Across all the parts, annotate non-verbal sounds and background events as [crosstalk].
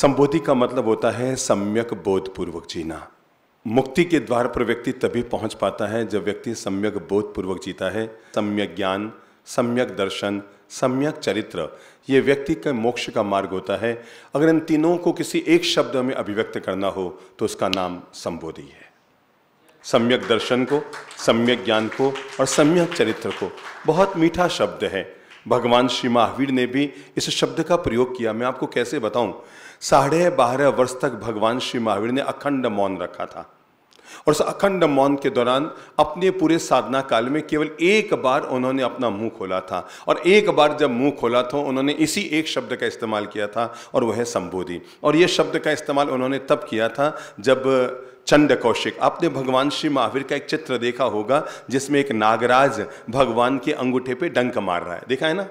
संबोधि का मतलब होता है सम्यक बोधपूर्वक जीना मुक्ति के द्वार पर व्यक्ति तभी पहुंच पाता है जब व्यक्ति सम्यक बोधपूर्वक जीता है सम्यक ज्ञान सम्यक दर्शन सम्यक चरित्र ये व्यक्ति का मोक्ष का मार्ग होता है अगर इन तीनों को किसी एक शब्द में अभिव्यक्त करना हो तो उसका नाम संबोधि है सम्यक दर्शन को सम्यक ज्ञान को और सम्यक चरित्र को बहुत मीठा शब्द है भगवान श्री महावीर ने भी इस शब्द का प्रयोग किया मैं आपको कैसे बताऊं साढ़े बारह वर्ष तक भगवान श्री महावीर ने अखंड मौन रखा था और उस अखंड मौन के दौरान अपने पूरे साधना काल में केवल एक बार उन्होंने अपना मुंह खोला था और एक बार जब मुंह खोला था तो उन्होंने इसी एक शब्द का इस्तेमाल किया था और वह है संबोधि और यह शब्द का इस्तेमाल उन्होंने तब किया था जब चंड कौशिक आपने भगवान श्री महावीर का एक चित्र देखा होगा जिसमें एक नागराज भगवान के अंगूठे पे डंक मार रहा है देखा है ना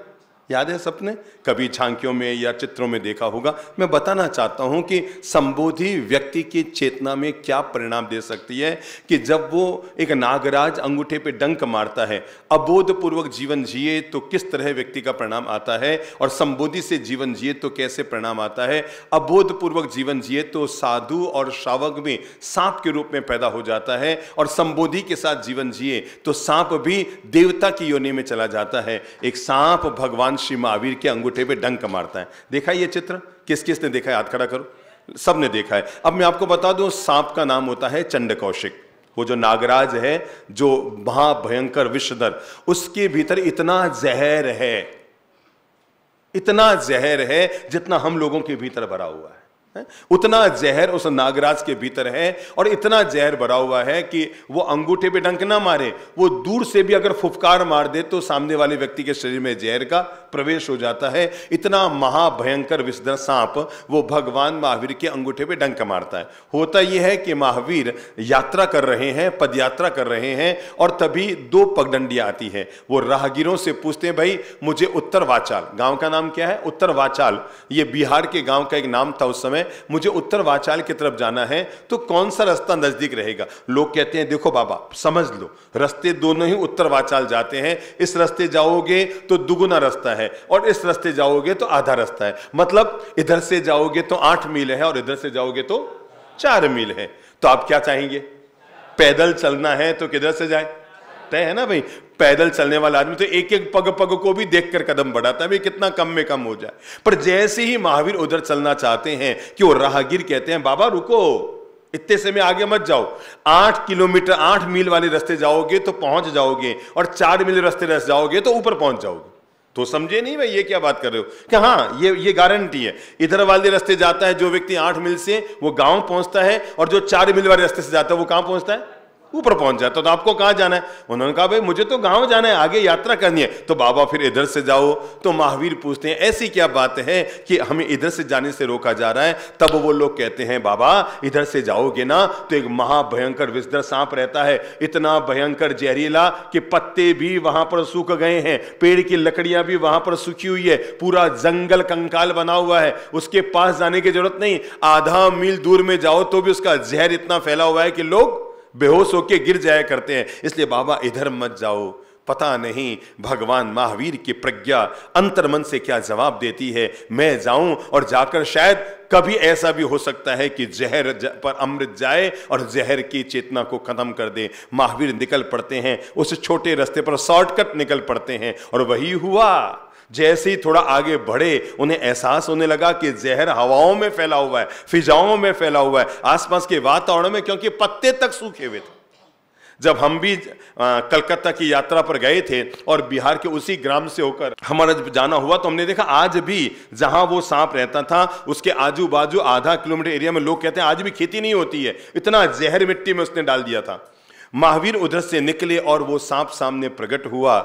याद है सपने कभी झांकियों में या चित्रों में देखा होगा मैं बताना चाहता हूं कि संबोधि व्यक्ति की चेतना में क्या परिणाम दे सकती है कि जब वो एक नागराज अंगूठे पे डंक मारता है अबोधपूर्वक जीवन जिए तो किस तरह व्यक्ति का परिणाम आता है और संबोधि से जीवन जिए तो कैसे परिणाम आता है अबोधपूर्वक जीवन जिए तो साधु और श्रावक में सांप के रूप में पैदा हो जाता है और संबोधि के साथ जीवन जिए तो सांप भी देवता की योनि में चला जाता है एक सांप भगवान श्री महावीर के अंगूठे पे डंक मारता है देखा ये चित्र किस किस ने देखा हाथ खड़ा करो सब ने देखा है अब मैं आपको बता दूं सांप का नाम होता है चंड कौशिक वो जो नागराज है जो महाभयंकर विषधर उसके भीतर इतना जहर है इतना जहर है जितना हम लोगों के भीतर भरा हुआ है है? उतना जहर उस नागराज के भीतर है और इतना जहर भरा हुआ है कि वो अंगूठे पे डंक ना मारे वो दूर से भी अगर फुफकार मार दे तो सामने वाले व्यक्ति के शरीर में जहर का प्रवेश हो जाता है इतना महाभयंकर विषधर सांप वो भगवान महावीर के अंगूठे पे डंक मारता है होता यह है कि महावीर यात्रा कर रहे हैं पदयात्रा कर रहे हैं और तभी दो पगडंडियां आती है वो राहगीरों से पूछते हैं भाई मुझे उत्तर वाचाल गांव का नाम क्या है उत्तर वाचाल ये बिहार के गांव का एक नाम था उस समय है मुझे उत्तर वाचाल की तरफ जाना है तो कौन सा रास्ता नज़दीक रहेगा लोग कहते हैं देखो बाबा समझ लो रास्ते दोनों ही उत्तर वाचाल जाते हैं इस रास्ते जाओगे तो दुगुना रास्ता है और इस रास्ते जाओगे तो आधा रास्ता है मतलब इधर से जाओगे तो आठ मील है और इधर से जाओगे तो चार मील है तो आप क्या चाहेंगे पैदल चलना है तो किधर से जाए तय है ना भाई पैदल चलने वाला आदमी तो एक एक पग पग को भी देखकर कदम बढ़ाता है भी कितना कम में कम हो जाए पर जैसे ही महावीर उधर चलना चाहते हैं कि वो राहगीर कहते हैं बाबा रुको इतने से में आगे मत जाओ आठ किलोमीटर आठ मील वाले रास्ते जाओगे तो पहुंच जाओगे और चार मील रास्ते रह जाओगे तो ऊपर पहुंच जाओगे तो समझे नहीं भाई ये क्या बात कर रहे हो कि हाँ ये ये गारंटी है इधर वाले रास्ते जाता है जो व्यक्ति आठ मील से वो गांव पहुंचता है और जो चार मील वाले रास्ते से जाता है वो कहां पहुंचता है ऊपर पहुंच जाता तो, तो आपको कहाँ जाना है उन्होंने कहा भाई मुझे तो गांव जाना है आगे यात्रा करनी है तो बाबा फिर इधर से जाओ तो महावीर पूछते हैं ऐसी क्या बात है कि हमें इधर से जाने से रोका जा रहा है तब वो लोग कहते हैं बाबा इधर से जाओगे ना तो एक महाभयंकर विस्तर सांप रहता है इतना भयंकर जहरीला कि पत्ते भी वहां पर सूख गए हैं पेड़ की लकड़ियां भी वहां पर सूखी हुई है पूरा जंगल कंकाल बना हुआ है उसके पास जाने की जरूरत नहीं आधा मील दूर में जाओ तो भी उसका जहर इतना फैला हुआ है कि लोग बेहोश होकर गिर जाया करते हैं इसलिए बाबा इधर मत जाओ पता नहीं भगवान महावीर की प्रज्ञा अंतर्मन से क्या जवाब देती है मैं जाऊं और जाकर शायद कभी ऐसा भी हो सकता है कि जहर पर अमृत जाए और जहर की चेतना को खत्म कर दे महावीर निकल पड़ते हैं उस छोटे रास्ते पर शॉर्टकट निकल पड़ते हैं और वही हुआ जैसे ही थोड़ा आगे बढ़े उन्हें एहसास होने लगा कि जहर हवाओं में फैला हुआ है फिजाओं में फैला हुआ है आसपास के वातावरण में क्योंकि पत्ते तक सूखे हुए थे जब हम भी कलकत्ता की यात्रा पर गए थे और बिहार के उसी ग्राम से होकर हमारा जब जाना हुआ तो हमने देखा आज भी जहां वो सांप रहता था उसके आजू बाजू आधा किलोमीटर एरिया में लोग कहते हैं आज भी खेती नहीं होती है इतना जहर मिट्टी में उसने डाल दिया था महावीर उधर से निकले और वो सांप सामने प्रकट हुआ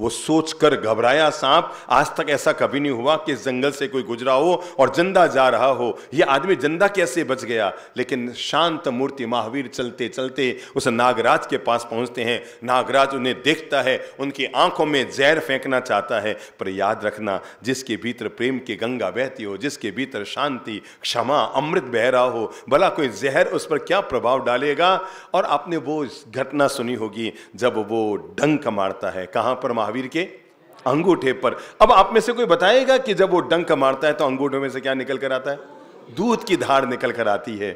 वो सोचकर घबराया सांप आज तक ऐसा कभी नहीं हुआ कि जंगल से कोई गुजरा हो और जिंदा जा रहा हो ये आदमी जिंदा कैसे बच गया लेकिन शांत मूर्ति महावीर चलते चलते उस नागराज के पास पहुंचते हैं नागराज उन्हें देखता है उनकी आंखों में जहर फेंकना चाहता है पर याद रखना जिसके भीतर प्रेम की गंगा बहती हो जिसके भीतर शांति क्षमा अमृत बह रहा हो भला कोई जहर उस पर क्या प्रभाव डालेगा और आपने वो घटना सुनी होगी जब वो डंक मारता है कहाँ पर महावीर के अंगूठे पर अब आप में से कोई बताएगा कि जब वो डंक मारता है तो अंगूठों में से क्या निकल कर आता है दूध की धार निकल कर आती है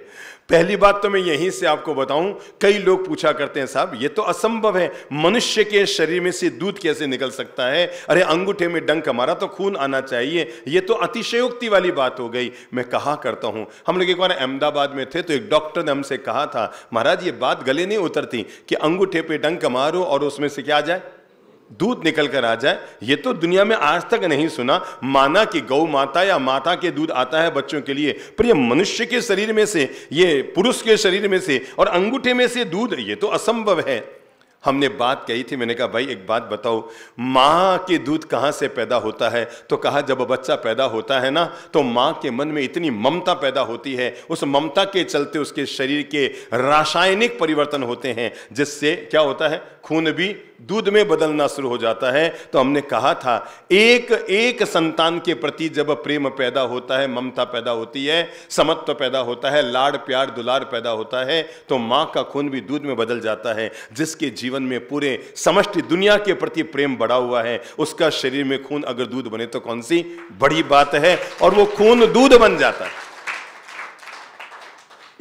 पहली बात तो मैं यहीं से आपको बताऊं कई लोग पूछा करते हैं साहब ये तो असंभव है मनुष्य के शरीर में से दूध कैसे निकल सकता है अरे अंगूठे में डंक हमारा तो खून आना चाहिए ये तो अतिशयोक्ति वाली बात हो गई मैं कहा करता हूं हम लोग एक बार अहमदाबाद में थे तो एक डॉक्टर ने हमसे कहा था महाराज ये बात गले नहीं उतरती कि अंगूठे पे डंक मारो और उसमें से क्या आ जाए दूध निकल कर आ जाए ये तो दुनिया में आज तक नहीं सुना माना कि गौ माता या माता के दूध आता है बच्चों के लिए पर ये मनुष्य के शरीर में से ये पुरुष के शरीर में से और अंगूठे में से दूध ये तो असंभव है हमने बात कही थी मैंने कहा भाई एक बात बताओ माँ के दूध कहाँ से पैदा होता है तो कहा जब बच्चा पैदा होता है ना तो माँ के मन में इतनी ममता पैदा होती है उस ममता के चलते उसके शरीर के रासायनिक परिवर्तन होते हैं जिससे क्या होता है खून भी दूध में बदलना शुरू हो जाता है तो हमने कहा था एक एक संतान के प्रति जब प्रेम पैदा होता है ममता पैदा होती है समत्व पैदा होता है लाड़ प्यार दुलार पैदा होता है तो माँ का खून भी दूध में बदल जाता है जिसके जीवन में पूरे समष्टि दुनिया के प्रति प्रेम बढ़ा हुआ है उसका शरीर में खून अगर दूध बने तो कौन सी बड़ी बात है और वो खून दूध बन जाता है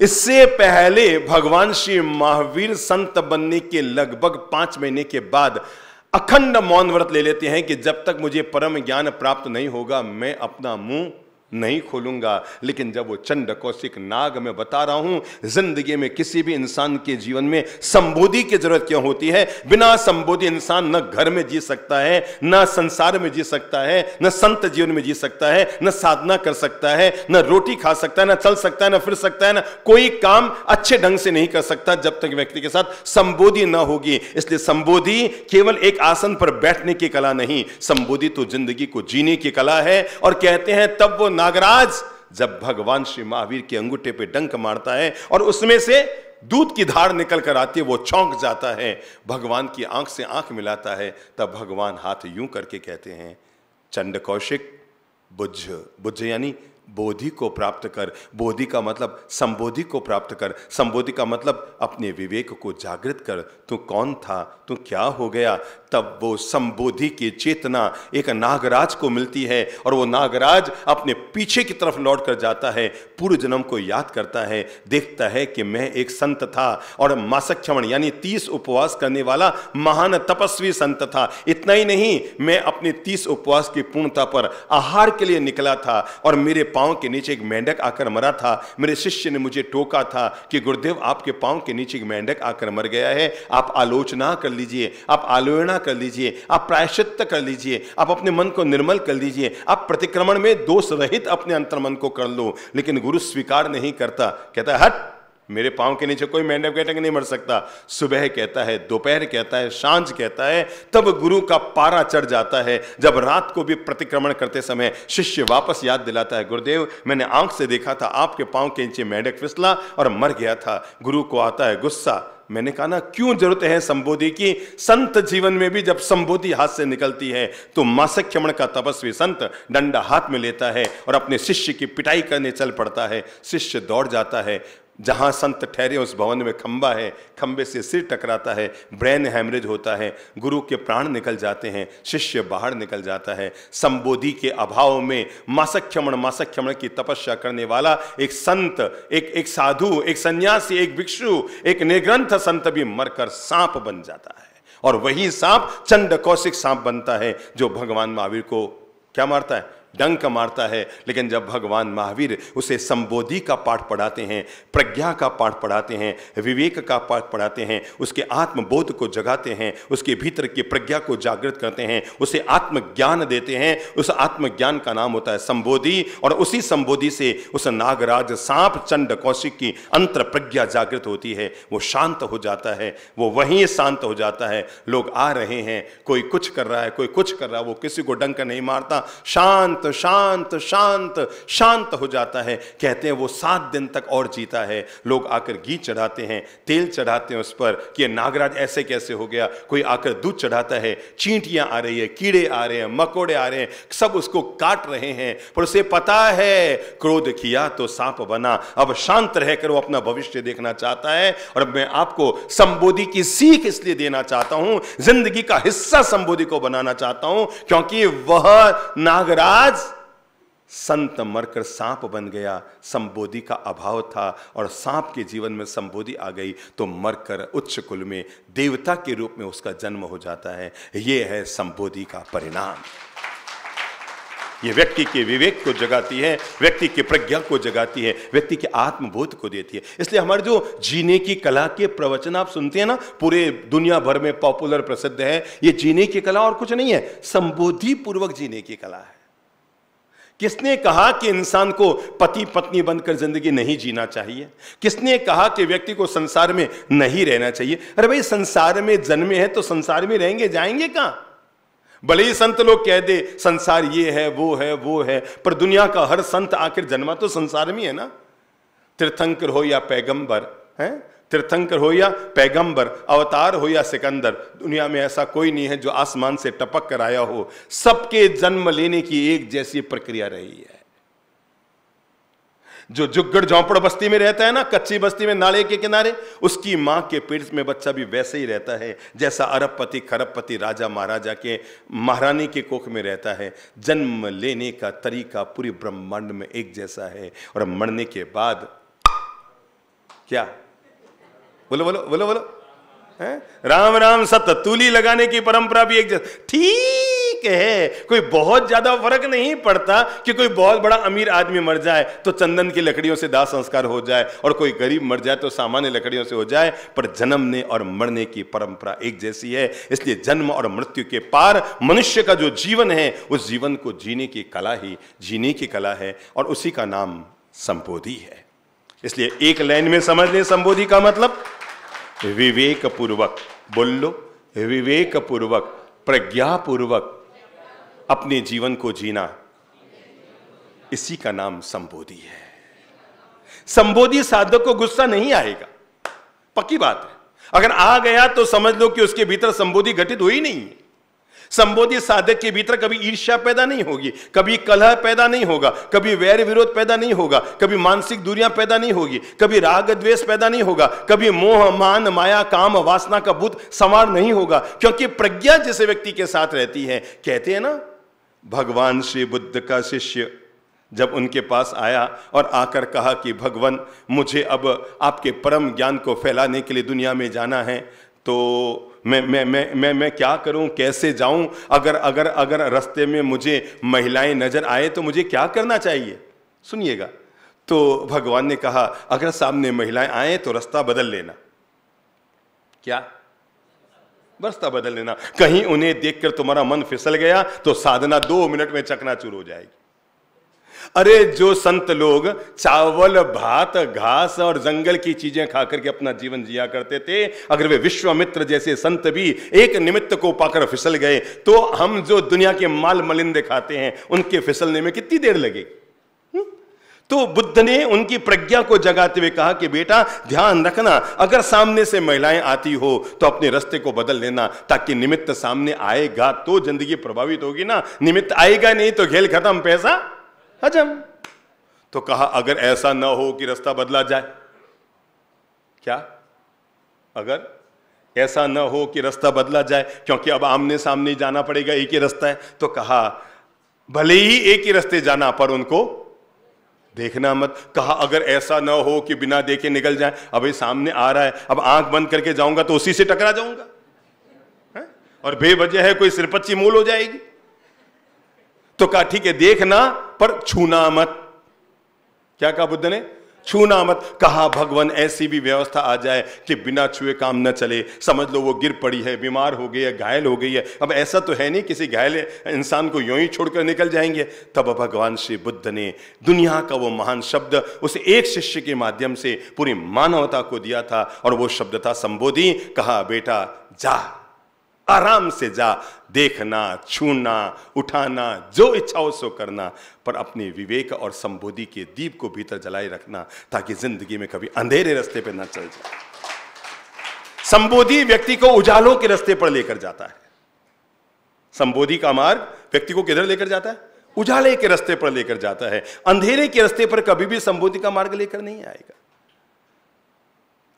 इससे पहले भगवान श्री महावीर संत बनने के लगभग पांच महीने के बाद अखंड मौन व्रत ले लेते हैं कि जब तक मुझे परम ज्ञान प्राप्त नहीं होगा मैं अपना मुंह नहीं खोलूंगा लेकिन जब वो चंड कौशिक नाग में बता रहा हूं जिंदगी में किसी भी इंसान के जीवन में संबोधि की जरूरत क्यों होती है बिना संबोधि इंसान न घर में जी सकता है न संसार में जी सकता है न संत जीवन में जी सकता है न साधना कर सकता है न रोटी खा सकता है न चल सकता है न फिर सकता है ना कोई काम अच्छे ढंग से नहीं कर सकता जब तक व्यक्ति के साथ संबोधि ना होगी इसलिए संबोधि केवल एक आसन पर बैठने की कला नहीं संबोधि तो जिंदगी को जीने की कला है और कहते हैं तब वो नागराज जब भगवान श्री महावीर के अंगूठे पे डंक मारता है और उसमें से दूध की धार निकल कर आती है वो चौंक जाता है भगवान की आंख से आंख मिलाता है तब भगवान हाथ यूं करके कहते हैं चंड कौशिक बुझ बुझ यानी बोधि को प्राप्त कर बोधि का मतलब संबोधि को प्राप्त कर संबोधि का मतलब अपने विवेक को जागृत कर तू कौन था तू क्या हो गया तब वो संबोधि की चेतना एक नागराज को मिलती है और वो नागराज अपने पीछे की तरफ लौट कर जाता है पूर्व जन्म को याद करता है देखता है कि मैं एक संत था और मासक्षमण यानी तीस उपवास करने वाला महान तपस्वी संत था इतना ही नहीं मैं अपने तीस उपवास की पूर्णता पर आहार के लिए निकला था और मेरे पाँव के नीचे एक मेंढक आकर मरा था मेरे शिष्य ने मुझे टोका था कि गुरुदेव आपके पाँव के नीचे एक मेंढक आकर मर गया है आप आलोचना कर लीजिए आप आलोचना कर लीजिए आप प्रायश्चित कर लीजिए आप अपने मन को निर्मल कर लीजिए आप प्रतिक्रमण में दोष रहित अपने अंतर्मन को कर लो लेकिन गुरु स्वीकार नहीं करता कहता हट मेरे पांव के नीचे कोई मेंढक वेटक नहीं मर सकता सुबह कहता है दोपहर कहता है सांझ कहता है तब गुरु का पारा चढ़ जाता है जब रात को भी प्रतिक्रमण करते समय शिष्य वापस याद दिलाता है गुरुदेव मैंने आंख से देखा था आपके पांव के नीचे मेंढक फिसला और मर गया था गुरु को आता है गुस्सा मैंने कहा ना क्यों जरूरत है संबोधि की संत जीवन में भी जब संबोधि हाथ से निकलती है तो मासक्यमण का तपस्वी संत डंडा हाथ में लेता है और अपने शिष्य की पिटाई करने चल पड़ता है शिष्य दौड़ जाता है जहाँ संत ठहरे उस भवन में खंबा है खंबे से सिर टकराता है ब्रेन हैमरेज होता है गुरु के प्राण निकल जाते हैं शिष्य बाहर निकल जाता है संबोधि के अभाव में मासक्षमण मासक्षमण की तपस्या करने वाला एक संत एक एक साधु एक सन्यासी एक भिक्षु एक निर्ग्रंथ संत भी मरकर सांप बन जाता है और वही सांप चंड कौशिक सांप बनता है जो भगवान महावीर को क्या मारता है डंक मारता है लेकिन जब भगवान महावीर उसे संबोधि का पाठ पढ़ाते हैं प्रज्ञा का पाठ पढ़ाते हैं विवेक का पाठ पढ़ाते हैं उसके आत्मबोध को जगाते हैं उसके भीतर की प्रज्ञा को जागृत करते हैं उसे आत्मज्ञान देते हैं उस आत्मज्ञान का नाम होता है संबोधि और उसी संबोधि से उस नागराज सांप चंड कौशिक की अंतर प्रज्ञा जागृत होती है वो शांत हो जाता है वो वहीं शांत हो जाता है लोग आ रहे हैं कोई कुछ कर रहा है कोई कुछ कर रहा है वो किसी को डंक नहीं मारता शांत शांत शांत शांत शांत हो जाता है कहते हैं वो सात दिन तक और जीता है लोग आकर घी चढ़ाते हैं तेल चढ़ाते हैं उस पर कि नागराज ऐसे कैसे हो गया कोई आकर दूध चढ़ाता है चींटियां आ रही है कीड़े आ रहे हैं मकोड़े आ रहे हैं सब उसको काट रहे हैं पर उसे पता है क्रोध किया तो सांप बना अब शांत रहकर वो अपना भविष्य देखना चाहता है और अब मैं आपको संबोधि की सीख इसलिए देना चाहता हूं जिंदगी का हिस्सा संबोधि को बनाना चाहता हूं क्योंकि वह नागराज आज संत मरकर सांप बन गया संबोधि का अभाव था और सांप के जीवन में संबोधि आ गई तो मरकर उच्च कुल में देवता के रूप में उसका जन्म हो जाता है यह है संबोधि का परिणाम यह व्यक्ति के विवेक को जगाती है व्यक्ति के प्रज्ञा को जगाती है व्यक्ति के आत्मबोध को देती है इसलिए हमारे जो जीने की कला के प्रवचन आप सुनते हैं ना पूरे दुनिया भर में पॉपुलर प्रसिद्ध है ये जीने की कला और कुछ नहीं है संबोधि पूर्वक जीने की कला है किसने कहा कि इंसान को पति पत्नी बनकर जिंदगी नहीं जीना चाहिए किसने कहा कि व्यक्ति को संसार में नहीं रहना चाहिए अरे भाई संसार में जन्मे हैं तो संसार में रहेंगे जाएंगे कहां भले ही संत लोग कह दे संसार ये है वो है वो है पर दुनिया का हर संत आखिर जन्मा तो संसार में है ना तीर्थंकर हो या पैगंबर हैं तीर्थंकर हो या पैगंबर अवतार हो या सिकंदर दुनिया में ऐसा कोई नहीं है जो आसमान से टपक कर आया हो सबके जन्म लेने की एक जैसी प्रक्रिया रही है जो जुगड़ झोंपड़ बस्ती में रहता है ना कच्ची बस्ती में नाले के किनारे उसकी मां के पेट में बच्चा भी वैसे ही रहता है जैसा अरबपति खरबपति राजा महाराजा के महारानी के कोख में रहता है जन्म लेने का तरीका पूरी ब्रह्मांड में एक जैसा है और मरने के बाद क्या बोलो बोलो बोलो बोलो है राम राम सत तूली लगाने की परंपरा भी एक ठीक है कोई बहुत ज्यादा फर्क नहीं पड़ता कि कोई बहुत बड़ा अमीर आदमी मर जाए तो चंदन की लकड़ियों से दाह संस्कार हो जाए और कोई गरीब मर जाए तो सामान्य लकड़ियों से हो जाए पर जन्मने और मरने की परंपरा एक जैसी है इसलिए जन्म और मृत्यु के पार मनुष्य का जो जीवन है उस जीवन को जीने की कला ही जीने की कला है और उसी का नाम संबोधि है इसलिए एक लाइन में समझ लें संबोधि का मतलब विवेक पूर्वक बोल लो विवेक पूर्वक प्रज्ञा पूर्वक अपने जीवन को जीना इसी का नाम संबोधि है संबोधि साधक को गुस्सा नहीं आएगा पक्की बात है अगर आ गया तो समझ लो कि उसके भीतर संबोधि घटित हुई नहीं है संबोधि साधक के भीतर कभी ईर्ष्या पैदा नहीं होगी कभी कलह पैदा नहीं होगा कभी वैर विरोध पैदा नहीं होगा कभी मानसिक दूरियां पैदा नहीं होगी कभी राग द्वेष पैदा नहीं होगा कभी मोह मान माया काम वासना का बुद्ध संवार नहीं होगा क्योंकि प्रज्ञा जैसे व्यक्ति के साथ रहती है कहते हैं ना भगवान श्री बुद्ध का शिष्य जब उनके पास आया और आकर कहा कि भगवान मुझे अब आपके परम ज्ञान को फैलाने के लिए दुनिया में जाना है तो मैं मैं मैं मैं मैं क्या करूं कैसे जाऊं अगर अगर अगर रास्ते में मुझे महिलाएं नजर आए तो मुझे क्या करना चाहिए सुनिएगा तो भगवान ने कहा अगर सामने महिलाएं आए तो रास्ता बदल लेना क्या रास्ता बदल लेना कहीं उन्हें देखकर तुम्हारा मन फिसल गया तो साधना दो मिनट में चकनाचूर हो जाएगी अरे जो संत लोग चावल भात घास और जंगल की चीजें खा करके अपना जीवन जिया करते थे अगर वे विश्वामित्र जैसे संत भी एक निमित्त को पाकर फिसल गए तो हम जो दुनिया के माल मलिंदे खाते हैं उनके फिसलने में कितनी देर लगे तो बुद्ध ने उनकी प्रज्ञा को जगाते हुए कहा कि बेटा ध्यान रखना अगर सामने से महिलाएं आती हो तो अपने रास्ते को बदल लेना ताकि निमित्त सामने आएगा तो जिंदगी प्रभावित होगी ना निमित्त आएगा नहीं तो खेल खत्म पैसा हजम तो कहा अगर ऐसा ना हो कि रास्ता बदला जाए क्या अगर ऐसा न हो कि रास्ता बदला जाए क्योंकि अब आमने सामने जाना पड़ेगा एक ही रास्ता है तो कहा भले ही एक ही रास्ते जाना पर उनको देखना मत कहा अगर ऐसा ना हो कि बिना देखे निकल जाए अब सामने आ रहा है अब आंख बंद करके जाऊंगा तो उसी से टकरा जाऊंगा और बेवजह है कोई सिरपच्ची मूल हो जाएगी तो कहा ठीक है देखना पर छूना मत क्या कहा बुद्ध ने छूना मत कहा भगवान ऐसी भी व्यवस्था आ जाए कि बिना छुए काम न चले समझ लो वो गिर पड़ी है बीमार हो गई है घायल हो गई है अब ऐसा तो है नहीं किसी घायल इंसान को यूं ही छोड़कर निकल जाएंगे तब भगवान श्री बुद्ध ने दुनिया का वो महान शब्द उस एक शिष्य के माध्यम से पूरी मानवता को दिया था और वो शब्द था संबोधि कहा बेटा जा आराम से जा देखना छूना उठाना जो इच्छा हो सो करना पर अपने विवेक और संबोधि के दीप को भीतर जलाए रखना ताकि जिंदगी में कभी अंधेरे रास्ते पर ना चल जाए संबोधि व्यक्ति को उजालों के रास्ते पर लेकर जाता है संबोधि का मार्ग व्यक्ति को किधर लेकर जाता है उजाले के रास्ते पर लेकर जाता है अंधेरे के रास्ते पर कभी भी संबोधि का मार्ग लेकर नहीं आएगा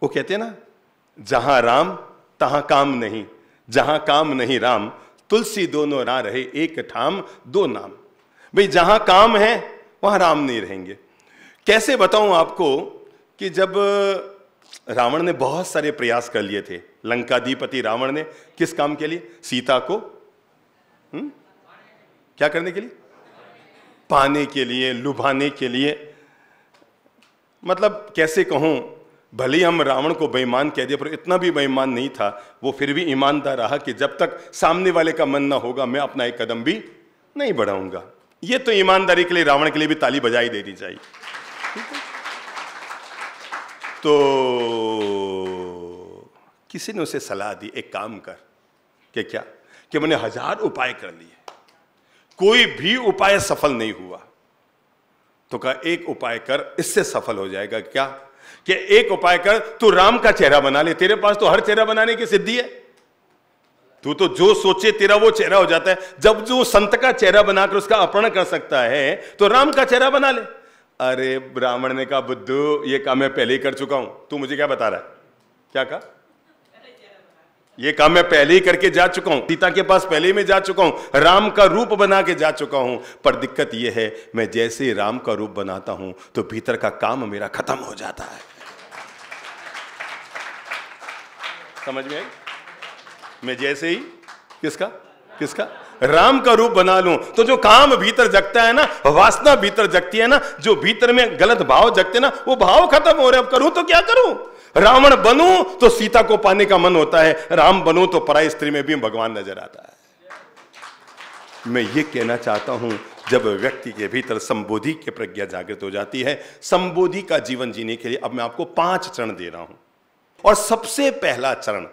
वो कहते हैं ना जहां राम तहां काम नहीं जहां काम नहीं राम तुलसी दोनों ना रहे एक ठाम दो नाम भाई जहां काम है वहां राम नहीं रहेंगे कैसे बताऊं आपको कि जब रावण ने बहुत सारे प्रयास कर लिए थे लंकाधिपति रावण ने किस काम के लिए सीता को हुँ? हम्म? क्या करने के लिए पाने के लिए लुभाने के लिए मतलब कैसे कहूं भले ही हम रावण को बेईमान कह दिया पर इतना भी बेईमान नहीं था वो फिर भी ईमानदार रहा कि जब तक सामने वाले का मन ना होगा मैं अपना एक कदम भी नहीं बढ़ाऊंगा ये तो ईमानदारी के लिए रावण के लिए भी ताली बजाई देनी चाहिए तो किसी ने उसे सलाह दी एक काम कर कि क्या कि मैंने हजार उपाय कर लिए कोई भी उपाय सफल नहीं हुआ तो कहा एक उपाय कर इससे सफल हो जाएगा क्या कि एक उपाय कर तू राम का चेहरा बना ले तेरे पास तो हर चेहरा बनाने की सिद्धि है तू तो जो सोचे तेरा वो चेहरा हो जाता है जब जो संत का चेहरा बनाकर उसका अपहरण कर सकता है तो राम का चेहरा बना ले अरे ब्राह्मण ने कहा बुद्धू ये काम मैं पहले ही कर चुका हूं तू मुझे क्या बता रहा है क्या कहा ये काम मैं पहले ही करके जा चुका हूं सीता के पास पहले ही मैं जा चुका हूं राम का रूप बना के जा चुका हूं पर दिक्कत यह है मैं जैसे ही राम का रूप बनाता हूं तो भीतर का काम मेरा खत्म हो जाता है समझ में आई मैं जैसे ही किसका किसका राम का रूप बना लूं तो जो काम भीतर जगता है ना वासना भीतर जगती है ना जो भीतर में गलत भाव जगते ना वो भाव खत्म हो रहे अब करूं तो क्या करूं रावण बनू तो सीता को पाने का मन होता है राम बनू तो पराय स्त्री में भी भगवान नजर आता है मैं ये कहना चाहता हूं जब व्यक्ति के भीतर संबोधि की प्रज्ञा जागृत हो जाती है संबोधि का जीवन जीने के लिए अब मैं आपको पांच चरण दे रहा हूं और सबसे पहला चरण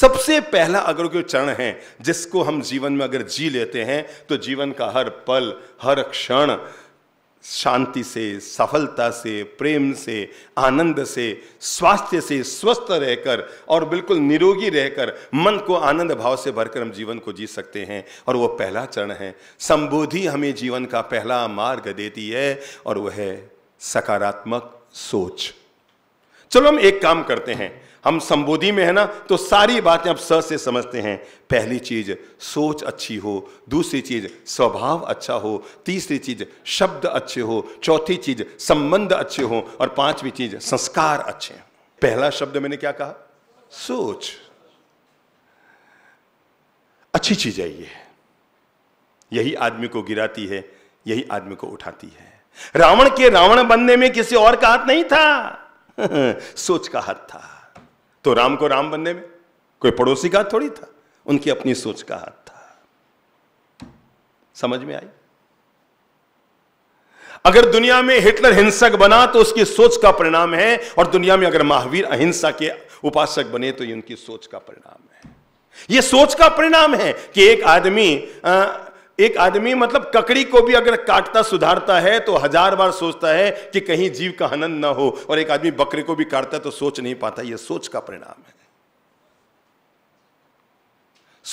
सबसे पहला अगर कोई चरण है जिसको हम जीवन में अगर जी लेते हैं तो जीवन का हर पल हर क्षण शांति से सफलता से प्रेम से आनंद से स्वास्थ्य से स्वस्थ रहकर और बिल्कुल निरोगी रहकर मन को आनंद भाव से भरकर हम जीवन को जी सकते हैं और वो पहला चरण है संबोधि हमें जीवन का पहला मार्ग देती है और वह है सकारात्मक सोच चलो हम एक काम करते हैं हम संबोधि में है ना तो सारी बातें आप स से समझते हैं पहली चीज सोच अच्छी हो दूसरी चीज स्वभाव अच्छा हो तीसरी चीज शब्द अच्छे हो चौथी चीज संबंध अच्छे हो और पांचवी चीज संस्कार अच्छे हो पहला शब्द मैंने क्या कहा सोच अच्छी चीज है ये यही आदमी को गिराती है यही आदमी को उठाती है रावण के रावण बनने में किसी और का हाथ नहीं था [laughs] सोच का हाथ था तो राम को राम बनने में कोई पड़ोसी का थोड़ी था उनकी अपनी सोच का हाथ था समझ में आई अगर दुनिया में हिटलर हिंसक बना तो उसकी सोच का परिणाम है और दुनिया में अगर महावीर अहिंसा के उपासक बने तो ये उनकी सोच का परिणाम है ये सोच का परिणाम है कि एक आदमी एक आदमी मतलब ककड़ी को भी अगर काटता सुधारता है तो हजार बार सोचता है कि कहीं जीव का हनन ना हो और एक आदमी बकरे को भी काटता है तो सोच नहीं पाता यह सोच का परिणाम है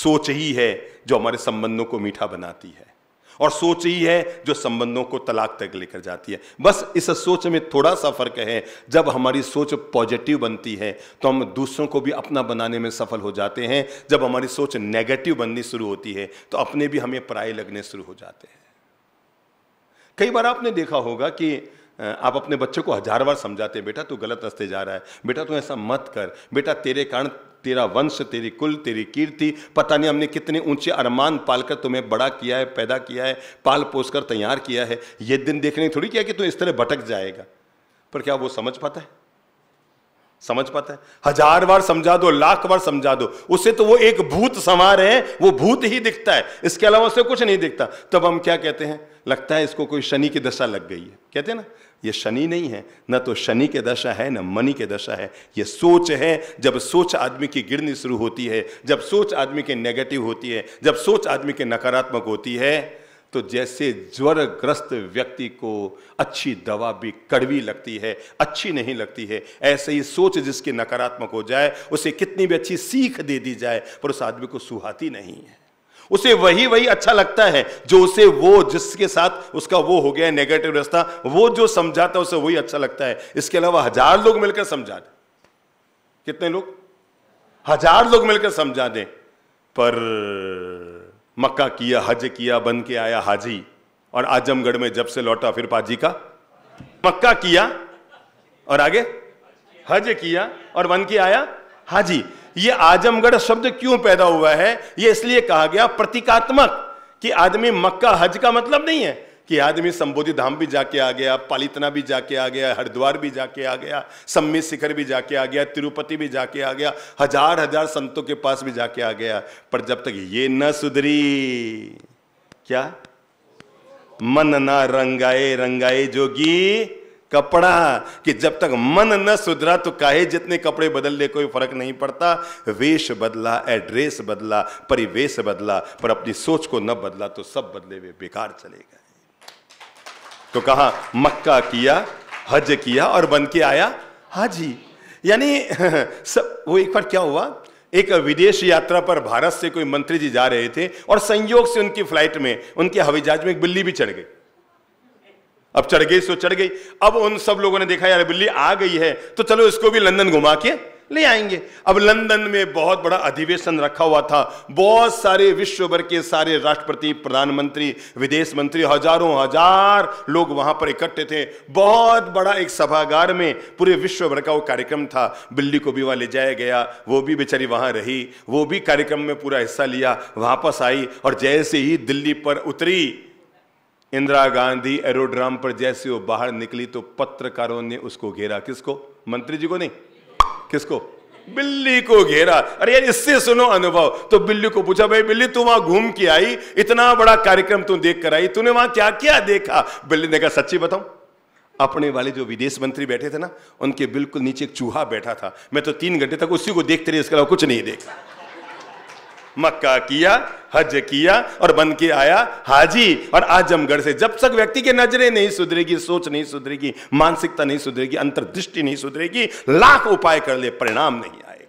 सोच ही है जो हमारे संबंधों को मीठा बनाती है और सोच ही है जो संबंधों को तलाक तक लेकर जाती है बस इस सोच में थोड़ा सा फर्क है जब हमारी सोच पॉजिटिव बनती है तो हम दूसरों को भी अपना बनाने में सफल हो जाते हैं जब हमारी सोच नेगेटिव बननी शुरू होती है तो अपने भी हमें पराए लगने शुरू हो जाते हैं कई बार आपने देखा होगा कि आप अपने बच्चे को हजार बार समझाते बेटा तू गलत रास्ते जा रहा है बेटा तू ऐसा मत कर बेटा तेरे कारण तेरा वंश तेरी कुल तेरी कीर्ति पता नहीं हमने कितने ऊंचे अरमान पालकर तुम्हें बड़ा किया है पैदा किया है पाल पोस कर तैयार किया है ये दिन देखने थोड़ी किया कि तू इस तरह भटक जाएगा पर क्या वो समझ पाता है समझ पाता है हजार बार समझा दो लाख बार समझा दो उसे तो वो एक भूत समा रहे हैं वो भूत ही दिखता है इसके अलावा उसे कुछ नहीं दिखता तब हम क्या कहते हैं लगता है इसको कोई शनि की दशा लग गई है कहते हैं ना ये शनि नहीं है ना तो शनि के दशा है ना मनी के दशा है ये सोच है जब सोच आदमी की गिरनी शुरू होती है जब सोच आदमी के नेगेटिव होती है जब सोच आदमी के नकारात्मक होती है तो जैसे ज्वर ग्रस्त व्यक्ति को अच्छी दवा भी कड़वी लगती है अच्छी नहीं लगती है ऐसे ही सोच जिसकी नकारात्मक हो जाए उसे कितनी भी अच्छी सीख दे दी जाए पर उस आदमी को सुहाती नहीं है उसे वही वही अच्छा लगता है जो उसे वो जिसके साथ उसका वो हो गया नेगेटिव रास्ता वो जो समझाता है उसे वही अच्छा लगता है इसके अलावा हजार लोग मिलकर समझा दें कितने लोग हजार लोग मिलकर समझा दें पर मक्का किया हज किया बन के आया हाजी और आजमगढ़ में जब से लौटा फिर पाजी का मक्का किया और आगे हज किया और बन के आया हाजी ये आजमगढ़ शब्द क्यों पैदा हुआ है ये इसलिए कहा गया प्रतीकात्मक कि आदमी मक्का हज का मतलब नहीं है कि आदमी संबोधि धाम भी जाके आ गया पालितना भी जाके आ गया हरिद्वार भी जाके आ गया सम्मी शिखर भी जाके आ गया तिरुपति भी जाके आ गया हजार हजार संतों के पास भी जाके आ गया पर जब तक ये न सुधरी क्या मन ना रंगाए रंगाए जोगी कपड़ा कि जब तक मन न सुधरा तो काहे जितने कपड़े बदल ले कोई फर्क नहीं पड़ता वेश बदला एड्रेस बदला परिवेश बदला पर अपनी सोच को न बदला तो सब बदले हुए बेकार चले गए तो कहा मक्का किया हज किया और बन के आया हाजी यानी [laughs] सब वो एक बार क्या हुआ एक विदेश यात्रा पर भारत से कोई मंत्री जी जा रहे थे और संयोग से उनकी फ्लाइट में उनके हवाई जहाज में एक बिल्ली भी चढ़ गई अब चढ़ गई सो चढ़ गई अब उन सब लोगों ने देखा यार बिल्ली आ गई है तो चलो इसको भी लंदन घुमा के ले आएंगे अब लंदन में बहुत बड़ा अधिवेशन रखा हुआ था बहुत सारे विश्व भर के सारे राष्ट्रपति प्रधानमंत्री विदेश मंत्री हजारों हजार लोग वहां पर इकट्ठे थे बहुत बड़ा एक सभागार में पूरे विश्व भर का वो कार्यक्रम था बिल्ली को भी वहां ले जाया गया वो भी बेचारी वहां रही वो भी कार्यक्रम में पूरा हिस्सा लिया वापस आई और जैसे ही दिल्ली पर उतरी इंदिरा गांधी एरोड्राम पर जैसे वो बाहर निकली तो पत्रकारों ने उसको घेरा किसको मंत्री जी को नहीं किसको बिल्ली को घेरा अरे यार इससे सुनो अनुभव तो बिल्ली को पूछा भाई बिल्ली तू वहां घूम के आई इतना बड़ा कार्यक्रम तू देख कर आई तूने वहां क्या क्या देखा बिल्ली ने कहा सच्ची बताऊं अपने वाले जो विदेश मंत्री बैठे थे ना उनके बिल्कुल नीचे एक चूहा बैठा था मैं तो तीन घंटे तक उसी को देखते रहे इसके अलावा कुछ नहीं देखा मक्का किया हज किया और बन के आया हाजी और आजमगढ़ से जब तक व्यक्ति की नजरें नहीं सुधरेगी सोच नहीं सुधरेगी मानसिकता नहीं सुधरेगी अंतर्दृष्टि नहीं सुधरेगी लाख उपाय कर ले परिणाम नहीं आएगा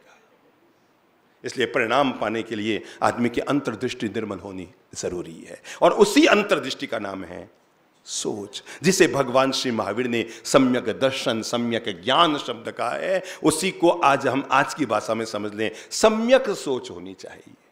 इसलिए परिणाम पाने के लिए आदमी की अंतर्दृष्टि निर्मल होनी जरूरी है और उसी अंतर्दृष्टि का नाम है सोच जिसे भगवान श्री महावीर ने सम्यक दर्शन सम्यक ज्ञान शब्द कहा है उसी को आज हम आज की भाषा में समझ लें सम्यक सोच होनी चाहिए